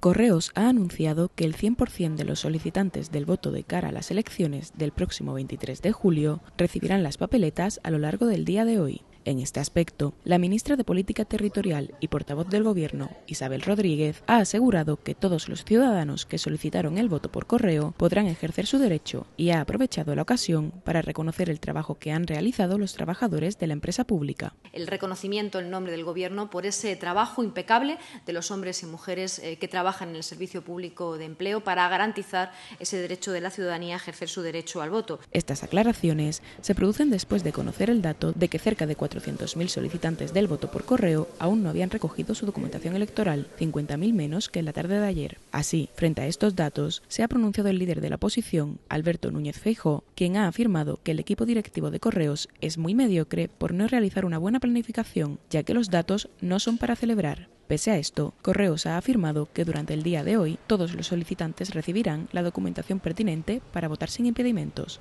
Correos ha anunciado que el 100% de los solicitantes del voto de cara a las elecciones del próximo 23 de julio recibirán las papeletas a lo largo del día de hoy. En este aspecto, la ministra de Política Territorial y portavoz del Gobierno, Isabel Rodríguez, ha asegurado que todos los ciudadanos que solicitaron el voto por correo podrán ejercer su derecho y ha aprovechado la ocasión para reconocer el trabajo que han realizado los trabajadores de la empresa pública. El reconocimiento en nombre del Gobierno por ese trabajo impecable de los hombres y mujeres eh, que trabajan en el servicio público de empleo para garantizar ese derecho de la ciudadanía a ejercer su derecho al voto. Estas aclaraciones se producen después de conocer el dato de que cerca de cuatro 400.000 solicitantes del voto por correo aún no habían recogido su documentación electoral, 50.000 menos que en la tarde de ayer. Así, frente a estos datos, se ha pronunciado el líder de la oposición, Alberto Núñez Feijó, quien ha afirmado que el equipo directivo de correos es muy mediocre por no realizar una buena planificación, ya que los datos no son para celebrar. Pese a esto, Correos ha afirmado que durante el día de hoy todos los solicitantes recibirán la documentación pertinente para votar sin impedimentos.